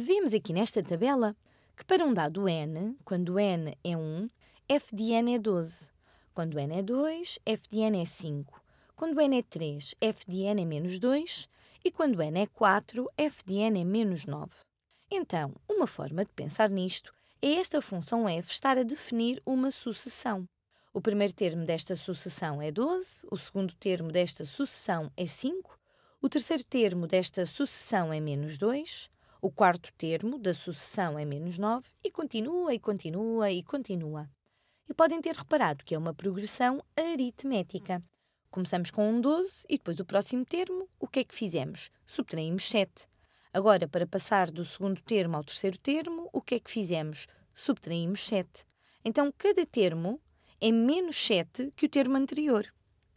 Vemos aqui nesta tabela que para um dado n, quando n é 1, f de n é 12. Quando n é 2, f de n é 5. Quando n é 3, f de n é menos 2. E quando n é 4, f de n é menos 9. Então, uma forma de pensar nisto é esta função f estar a definir uma sucessão. O primeiro termo desta sucessão é 12, o segundo termo desta sucessão é 5, o terceiro termo desta sucessão é menos 2, o quarto termo da sucessão é menos 9 e continua e continua e continua. E podem ter reparado que é uma progressão aritmética. Começamos com um 12 e depois o próximo termo, o que é que fizemos? Subtraímos 7. Agora, para passar do segundo termo ao terceiro termo, o que é que fizemos? Subtraímos 7. Então, cada termo é menos 7 que o termo anterior.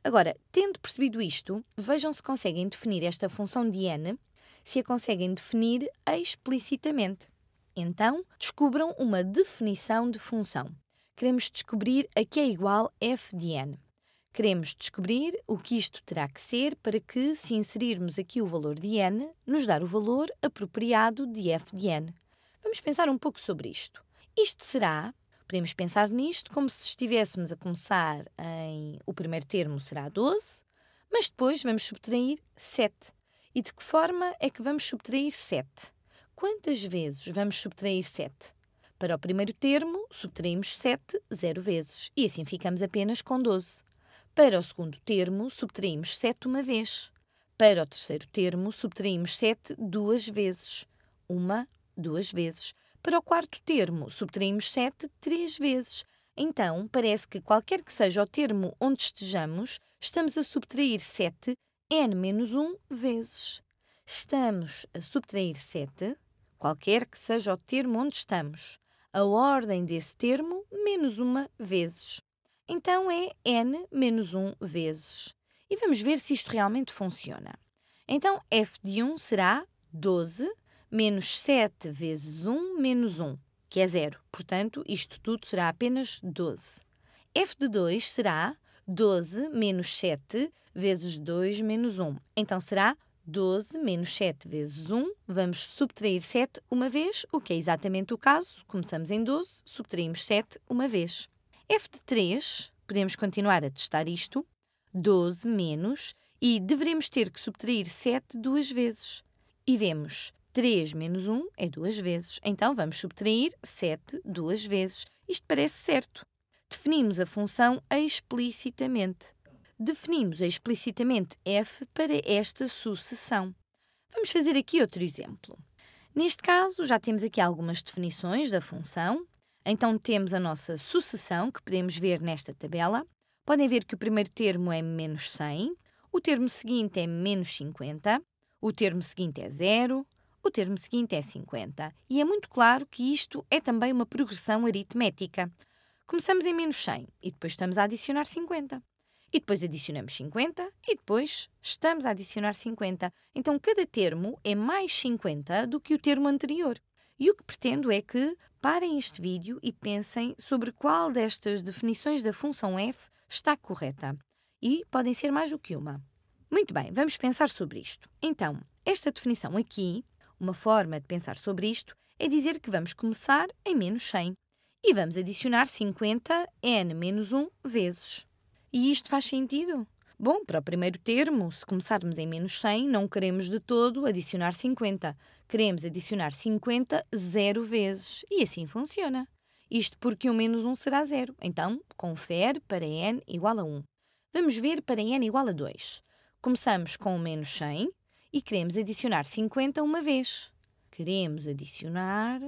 Agora, tendo percebido isto, vejam se conseguem definir esta função de n se a conseguem definir explicitamente. Então, descubram uma definição de função. Queremos descobrir a que é igual f de n. Queremos descobrir o que isto terá que ser para que, se inserirmos aqui o valor de n, nos dar o valor apropriado de f de n. Vamos pensar um pouco sobre isto. Isto será, podemos pensar nisto como se estivéssemos a começar em. O primeiro termo será 12, mas depois vamos subtrair 7. E de que forma é que vamos subtrair 7? Quantas vezes vamos subtrair 7? Para o primeiro termo, subtraímos 7 zero vezes e assim ficamos apenas com 12. Para o segundo termo, subtraímos 7 uma vez. Para o terceiro termo, subtraímos 7 duas vezes. Uma, duas vezes. Para o quarto termo, subtraímos 7 três vezes. Então, parece que qualquer que seja o termo onde estejamos, estamos a subtrair 7 n menos 1 vezes. Estamos a subtrair 7, qualquer que seja o termo onde estamos, a ordem desse termo menos uma vezes. Então é n menos 1 vezes. E vamos ver se isto realmente funciona. Então f de 1 será 12 menos 7 vezes 1 menos 1, que é zero. Portanto, isto tudo será apenas 12. f de 2 será 12 menos 7 vezes 2 menos 1. Então será 12 menos 7 vezes 1. Vamos subtrair 7 uma vez, o que é exatamente o caso. Começamos em 12, subtraímos 7 uma vez. f de 3, podemos continuar a testar isto. 12 menos, e deveremos ter que subtrair 7 duas vezes. E vemos 3 menos 1 é duas vezes. Então, vamos subtrair 7 duas vezes. Isto parece certo definimos a função explicitamente. Definimos explicitamente f para esta sucessão. Vamos fazer aqui outro exemplo. Neste caso, já temos aqui algumas definições da função. Então, temos a nossa sucessão, que podemos ver nesta tabela. Podem ver que o primeiro termo é menos 100, o termo seguinte é menos 50, o termo seguinte é zero, o termo seguinte é 50. E é muito claro que isto é também uma progressão aritmética. Começamos em menos 100 e depois estamos a adicionar 50. E depois adicionamos 50 e depois estamos a adicionar 50. Então cada termo é mais 50 do que o termo anterior. E o que pretendo é que parem este vídeo e pensem sobre qual destas definições da função f está correta. E podem ser mais do que uma. Muito bem, vamos pensar sobre isto. Então, esta definição aqui, uma forma de pensar sobre isto, é dizer que vamos começar em menos 100 e vamos adicionar 50 n menos 1 vezes. E isto faz sentido? Bom, para o primeiro termo, se começarmos em menos 100, não queremos de todo adicionar 50. Queremos adicionar 50 zero vezes. E assim funciona. Isto porque o menos 1 será zero. Então, confere para n igual a 1. Vamos ver para n igual a 2. Começamos com menos 100 e queremos adicionar 50 uma vez. Queremos adicionar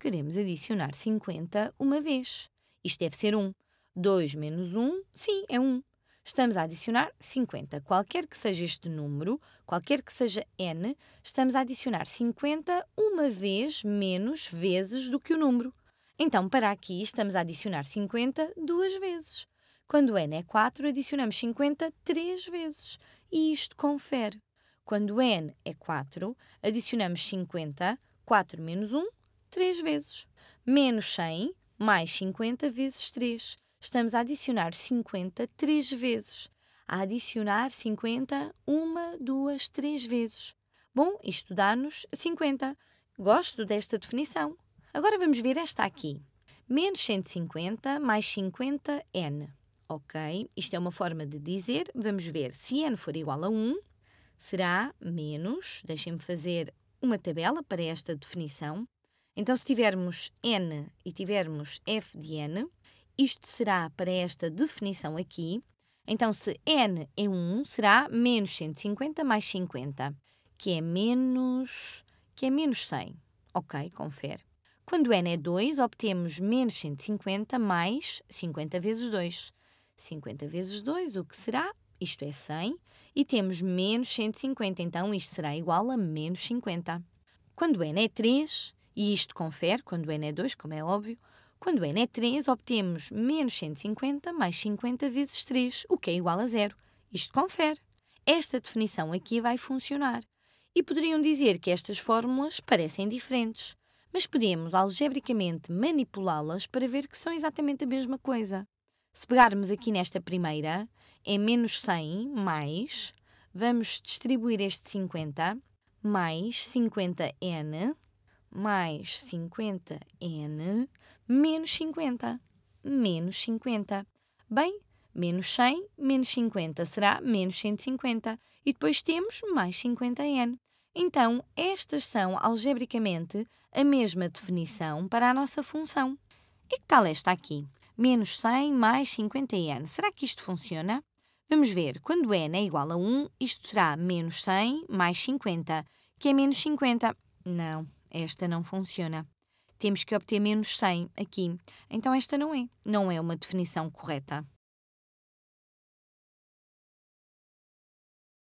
queremos adicionar 50 uma vez. Isto deve ser 1. 2 menos 1, sim, é 1. Estamos a adicionar 50. Qualquer que seja este número, qualquer que seja n, estamos a adicionar 50 uma vez menos vezes do que o número. Então, para aqui, estamos a adicionar 50 duas vezes. Quando n é 4, adicionamos 50 três vezes. E isto confere. Quando n é 4, adicionamos 50, 4 menos 1, 3 vezes. Menos 100 mais 50 vezes 3. Estamos a adicionar 50 3 vezes. A adicionar 50 uma, duas, três vezes. Bom, isto dá-nos 50. Gosto desta definição. Agora vamos ver esta aqui. Menos 150 mais 50n. Ok, isto é uma forma de dizer. Vamos ver. Se n for igual a 1, será menos. Deixem-me fazer uma tabela para esta definição. Então, se tivermos n e tivermos f de n, isto será para esta definição aqui. Então, se n é 1, será menos 150 mais 50, que é menos, que é menos 100. Ok, confere. Quando n é 2, obtemos menos 150 mais 50 vezes 2. 50 vezes 2, o que será? Isto é 100. E temos menos 150, então isto será igual a menos 50. Quando n é 3, e isto confere quando n é 2, como é óbvio. Quando n é 3, obtemos menos 150 mais 50 vezes 3, o que é igual a zero. Isto confere. Esta definição aqui vai funcionar. E poderiam dizer que estas fórmulas parecem diferentes, mas podemos algebricamente manipulá-las para ver que são exatamente a mesma coisa. Se pegarmos aqui nesta primeira, é menos 100 mais, vamos distribuir este 50, mais 50n, mais 50n menos 50. Menos 50. Bem, menos 100 menos 50 será menos 150. E depois temos mais 50n. Então, estas são algebricamente a mesma definição para a nossa função. E que tal esta aqui? Menos 100 mais 50n. Será que isto funciona? Vamos ver. Quando n é igual a 1, isto será menos 100 mais 50, que é menos 50. Não, esta não funciona. Temos que obter menos 100 aqui. Então, esta não é. Não é uma definição correta.